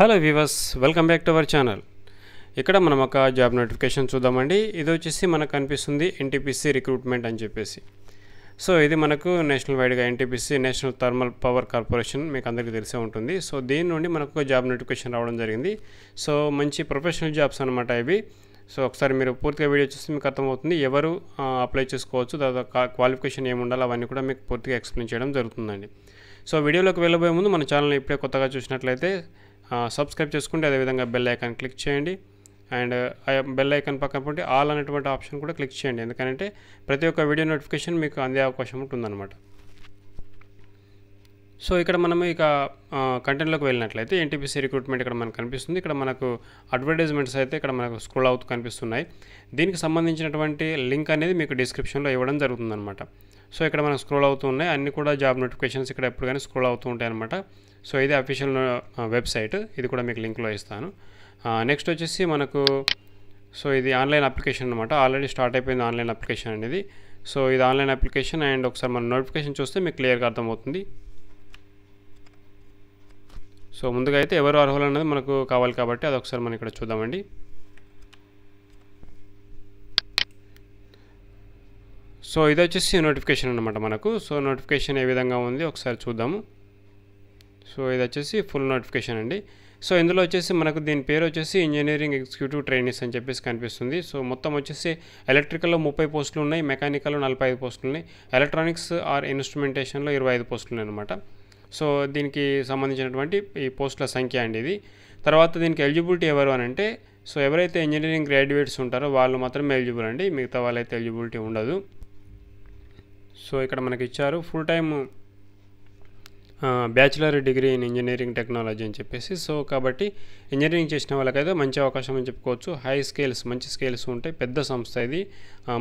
hello viewers welcome back to our channel ఇక్కడ మనం ఒక జాబ్ నోటిఫికేషన్ చూద్దామండి ఇది వచ్చేసి మనకు కనిపిస్తుంది ఎన్టీపీసీ రిక్రూట్మెంట్ అని చెప్పేసి సో ఇది మనకు నేషనల్ వైడ్గా NTPC national thermal power corporation మీకు అందరికీ తెలిసే ఉంటుంది సో దీని నుండి మనకు జాబ్ నోటిఫికేషన్ రావడం జరిగింది సో మంచి ప్రొఫెషనల్ జాబ్స్ అనమాట ఇవి సో ఒకసారి మీరు పూర్తిగా వీడియో చూస్తే మీకు అర్థమవుతుంది ఎవరు అప్లై చేసుకోవచ్చు తర్వాత క్వాలిఫికేషన్ ఏమి ఉండాలి అవన్నీ కూడా మీకు పూర్తిగా ఎక్స్ప్లెయిన్ చేయడం జరుగుతుందండి సో వీడియోలోకి వెళ్ళబోయే ముందు మన ఛానల్ ఇప్పుడే కొత్తగా చూసినట్లయితే సబ్స్క్రైబ్ చేసుకుంటే అదేవిధంగా బెల్ ఐకాన్ క్లిక్ చేయండి అండ్ బెల్ ఐకాన్ పక్కన పెట్టి ఆల్ అనేటువంటి ఆప్షన్ కూడా క్లిక్ చేయండి ఎందుకంటే ప్రతి ఒక్క వీడియో నోటిఫికేషన్ మీకు అందే అవకాశం ఉంటుందన్నమాట సో ఇక్కడ మనము ఇక కంటెంట్లోకి వెళ్ళినట్లయితే ఎన్టీపీసీ రిక్రూట్మెంట్ ఇక్కడ మనకు కనిపిస్తుంది ఇక్కడ మనకు అడ్వర్టైజ్మెంట్స్ అయితే ఇక్కడ మనకు స్క్రోల్ అవుతూ కనిపిస్తున్నాయి దీనికి సంబంధించినటువంటి లింక్ అనేది మీకు డిస్క్రిప్షన్లో ఇవ్వడం జరుగుతుందనమాట సో ఇక్కడ మనకు స్క్రోల్ అవుతూ ఉన్నాయి అన్ని కూడా జాబ్ నోటిఫికేషన్స్ ఇక్కడ ఎప్పుడు కానీ స్క్రోల్ అవుతూ ఉంటాయి అనమాట సో ఇది అఫీషియల్ వెబ్సైట్ ఇది కూడా మీకు లింక్లో ఇస్తాను నెక్స్ట్ వచ్చేసి మనకు సో ఇది ఆన్లైన్ అప్లికేషన్ అనమాట ఆల్రెడీ స్టార్ట్ అయిపోయింది ఆన్లైన్ అప్లికేషన్ అనేది సో ఇది ఆన్లైన్ అప్లికేషన్ అండ్ ఒకసారి మన నోటిఫికేషన్ చూస్తే మీకు క్లియర్గా అర్థమవుతుంది సో ముందుగా అయితే ఎవరు అర్హులు అనేది మనకు కావాలి కాబట్టి అది ఒకసారి మనం ఇక్కడ చూద్దామండి సో ఇది వచ్చేసి నోటిఫికేషన్ అనమాట మనకు సో నోటిఫికేషన్ ఏ విధంగా ఉంది ఒకసారి చూద్దాము సో ఇది వచ్చేసి ఫుల్ నోటిఫికేషన్ అండి సో ఇందులో వచ్చేసి మనకు దీని పేరు వచ్చేసి ఇంజనీరింగ్ ఎగ్జిక్యూటివ్ ట్రైనీస్ అని చెప్పేసి కనిపిస్తుంది సో మొత్తం వచ్చేసి ఎలక్ట్రికల్లో ముప్పై పోస్టులు ఉన్నాయి మెకానికల్లో నలభై ఐదు పోస్టులు ఉన్నాయి ఎలక్ట్రానిక్స్ ఆర్ ఇన్స్ట్రుమెంటేషన్లో ఇరవై ఐదు పోస్టులు ఉన్నాయి అనమాట సో దీనికి సంబంధించినటువంటి ఈ పోస్టుల సంఖ్య అండి ఇది తర్వాత దీనికి ఎలిజిబిలిటీ ఎవరు అని అంటే సో ఎవరైతే ఇంజనీరింగ్ గ్రాడ్యుయేట్స్ ఉంటారో వాళ్ళు మాత్రమే ఎలిజిబుల్ అండి మిగతా వాళ్ళైతే ఎలిజిబిలిటీ ఉండదు సో ఇక్కడ మనకి ఇచ్చారు full time bachelor degree in engineering technology అని చెప్పేసి సో కాబట్టి ఇంజనీరింగ్ చేసిన వాళ్ళకైతే మంచి అవకాశం అని చెప్పుకోవచ్చు హై స్కేల్స్ మంచి స్కేల్స్ ఉంటాయి పెద్ద సంస్థ ఇది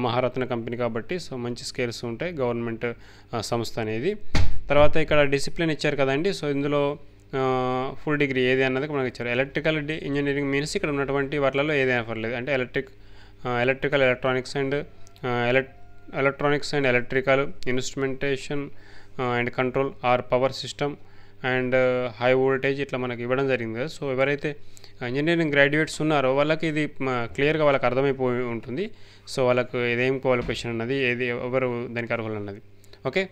మహారత్న కంపెనీ కాబట్టి సో మంచి స్కేల్స్ ఉంటాయి గవర్నమెంట్ సంస్థ అనేది తర్వాత ఇక్కడ డిసిప్లిన్ ఇచ్చారు కదండి సో ఇందులో ఫుల్ డిగ్రీ ఏది అన్నది మనకు ఇచ్చారు ఎలక్ట్రికల్ ఇంజనీరింగ్ మీన్స్ ఇక్కడ ఉన్నటువంటి వాటిలలో ఏది అవ్వలేదు అంటే electric electrical electronics and electronics and electrical instrumentation and control or power system and high voltage ఇట్లా మనకి ఇవ్వడం జరిగింది సో ఎవరైతే ఇంజనీరింగ్ గ్రాడ్యుయేట్స్ ఉన్నారో వాళ్ళకి ఇది క్లియర్గా వాళ్ళకి అర్థమైపోయి ఉంటుంది సో వాళ్ళకు ఏదేం క్వాలిఫికేషన్ అన్నది ఏది ఎవరు దానికి అర్హులు అన్నది ఓకే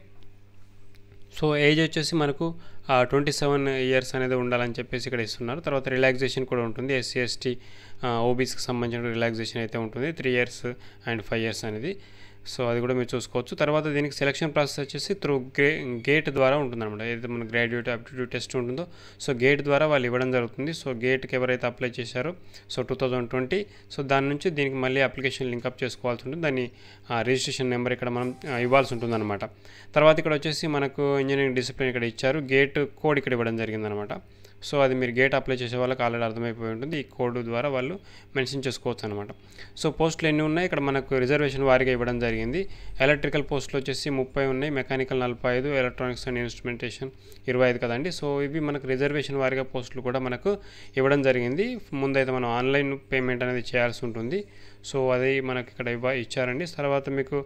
సో ఏజ్ వచ్చేసి మనకు ట్వంటీ సెవెన్ ఇయర్స్ అనేది ఉండాలని చెప్పేసి ఇక్కడ ఇస్తున్నారు తర్వాత రిలాక్సేషన్ కూడా ఉంటుంది ఎస్సీ ఎస్టీ ఓబీసీకి సంబంధించిన రిలాక్సేషన్ అయితే ఉంటుంది three years and five years అనేది సో అది కూడా మీరు చూసుకోవచ్చు తర్వాత దీనికి సెలక్షన్ ప్రాసెస్ వచ్చేసి త్రూ గ్రే గేట్ ద్వారా ఉంటుందన్నమాట ఏదైతే మన గ్రాడ్యుయేట్ అప్టిట్యూడ్ టెస్ట్ ఉంటుందో సో గేట్ ద్వారా వాళ్ళు ఇవ్వడం జరుగుతుంది సో గేట్కి ఎవరైతే అప్లై చేశారో సో టూ ట్వంటీ సో దాని నుంచి దీనికి మళ్ళీ అప్లికేషన్ లింకప్ చేసుకోవాల్సి ఉంటుంది దాన్ని రిజిస్ట్రేషన్ నెంబర్ ఇక్కడ మనం ఇవ్వాల్సి ఉంటుందన్నమాట తర్వాత ఇక్కడ వచ్చేసి మనకు ఇంజనీరింగ్ డిసిప్లిన్ ఇక్కడ ఇచ్చారు గేట్ కోడ్ ఇక్కడ ఇవ్వడం జరిగిందనమాట సో అది మీరు గేట్ అప్లై చేసే వాళ్ళకి ఆల్రెడీ అర్థమైపోయి ఉంటుంది ఈ కోడ్ ద్వారా వాళ్ళు మెన్షన్ చేసుకోవచ్చు అనమాట సో పోస్టులు ఎన్ని ఉన్నాయి ఇక్కడ మనకు రిజర్వేషన్ వారిగా ఇవ్వడం జరిగింది ఎలక్ట్రికల్ పోస్టులు వచ్చేసి ముప్పై ఉన్నాయి మెకానికల్ నలభై ఐదు ఎలక్ట్రానిక్స్ అండ్ ఇన్స్ట్రుమెంటేషన్ ఇరవై ఐదు కదండి సో ఇవి మనకు రిజర్వేషన్ వారిగా పోస్టులు కూడా మనకు ఇవ్వడం జరిగింది ముందైతే మనం ఆన్లైన్ పేమెంట్ అనేది చేయాల్సి ఉంటుంది సో అది మనకి ఇక్కడ ఇవ్వ ఇచ్చారండి తర్వాత మీకు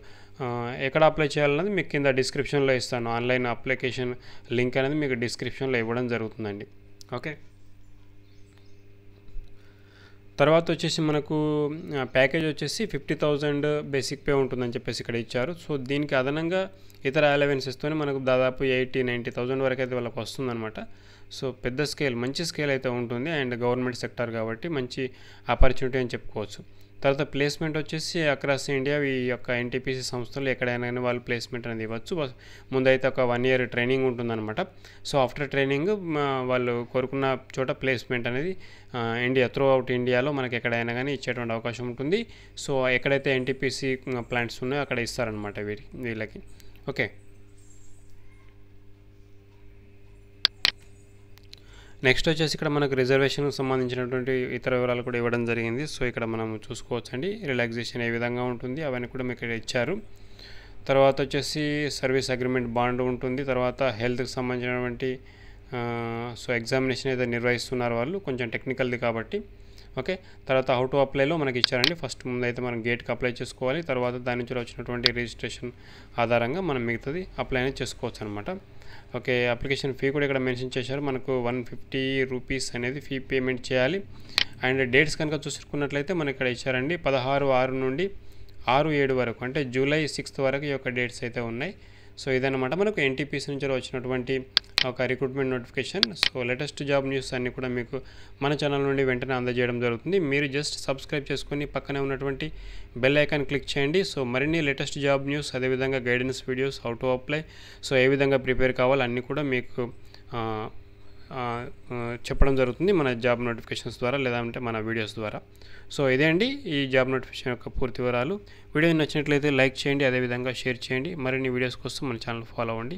ఎక్కడ అప్లై చేయాలన్నది మీకు కింద డిస్క్రిప్షన్లో ఇస్తాను ఆన్లైన్ అప్లికేషన్ లింక్ అనేది మీకు డిస్క్రిప్షన్లో ఇవ్వడం జరుగుతుందండి ఓకే తర్వాత వచ్చేసి మనకు ప్యాకేజ్ వచ్చేసి ఫిఫ్టీ థౌజండ్ బేసిక్ పే ఉంటుందని చెప్పేసి ఇక్కడ ఇచ్చారు సో దీనికి అదనంగా ఇతర అలవెన్సెస్తోనే మనకు దాదాపు ఎయిటీ నైంటీ థౌజండ్ వరకు అయితే వాళ్ళకి వస్తుందన్నమాట సో పెద్ద స్కేల్ మంచి స్కేల్ అయితే ఉంటుంది అండ్ గవర్నమెంట్ సెక్టర్ కాబట్టి మంచి ఆపర్చునిటీ అని చెప్పుకోవచ్చు తర్వాత ప్లేస్మెంట్ వచ్చేసి అక్రాస్ ఇండియా ఈ యొక్క ఎన్టీపీసీ సంస్థలు ఎక్కడైనా కానీ వాళ్ళు ప్లేస్మెంట్ అనేది ఇవ్వచ్చు ముందైతే ఒక వన్ ఇయర్ ట్రైనింగ్ ఉంటుందన్నమాట సో ఆఫ్టర్ ట్రైనింగ్ వాళ్ళు కోరుకున్న చోట ప్లేస్మెంట్ అనేది ఇండియా త్రూ అవుట్ ఇండియాలో మనకి ఎక్కడైనా కానీ ఇచ్చేటువంటి అవకాశం ఉంటుంది సో ఎక్కడైతే ఎన్టీపీసీ ప్లాంట్స్ ఉన్నాయో అక్కడ ఇస్తారనమాట వీరి వీళ్ళకి ఓకే నెక్స్ట్ వచ్చేసి ఇక్కడ మనకు రిజర్వేషన్కు సంబంధించినటువంటి ఇతర వివరాలు కూడా ఇవ్వడం జరిగింది సో ఇక్కడ మనం చూసుకోవచ్చండి రిలాక్సేషన్ ఏ విధంగా ఉంటుంది అవన్నీ కూడా మీకు ఇక్కడ ఇచ్చారు తర్వాత వచ్చేసి సర్వీస్ అగ్రిమెంట్ బాండ్ ఉంటుంది తర్వాత హెల్త్కి సంబంధించినటువంటి సో ఎగ్జామినేషన్ అయితే నిర్వహిస్తున్నారు వాళ్ళు కొంచెం టెక్నికల్ది కాబట్టి ఓకే తర్వాత హౌ టు అప్లైలో మనకి ఇచ్చారండి ఫస్ట్ ముందు అయితే మనం గేట్కి అప్లై చేసుకోవాలి తర్వాత దాని నుంచి వచ్చినటువంటి రిజిస్ట్రేషన్ ఆధారంగా మనం మిగతాది అప్లై అనేది చేసుకోవచ్చు అనమాట ఓకే అప్లికేషన్ ఫీ కూడా ఇక్కడ మెన్షన్ చేశారు మనకు వన్ ఫిఫ్టీ రూపీస్ అనేది ఫీ పేమెంట్ చేయాలి అండ్ డేట్స్ కనుక చూసుకున్నట్లయితే మనకి ఇక్కడ ఇచ్చారండి పదహారు ఆరు నుండి ఆరు ఏడు వరకు అంటే జూలై సిక్స్త్ వరకు ఈ యొక్క డేట్స్ అయితే ఉన్నాయి సో ఇదన్నమాట మనకు ఎన్టీపీసీ నుంచి వచ్చినటువంటి ఒక recruitment notification so latest job news అన్నీ కూడా మీకు మన ఛానల్ నుండి వెంటనే అందజేయడం జరుగుతుంది మీరు జస్ట్ సబ్స్క్రైబ్ చేసుకుని పక్కనే ఉన్నటువంటి బెల్ ఐకాన్ క్లిక్ చేయండి సో మరిన్ని లేటెస్ట్ జాబ్ న్యూస్ అదేవిధంగా guidance videos how to apply so ఏ విధంగా ప్రిపేర్ కావాలి అన్నీ కూడా మీకు చెప్పడం జరుగుతుంది మన జాబ్ నోటిఫికేషన్స్ ద్వారా లేదంటే మన వీడియోస్ ద్వారా సో ఇదే అండి ఈ జాబ్ నోటిఫికేషన్ యొక్క పూర్తి వివరాలు వీడియో నచ్చినట్లయితే లైక్ చేయండి అదేవిధంగా షేర్ చేయండి మరిన్ని వీడియోస్ కోసం మన ఛానల్ ఫాలో అవ్వండి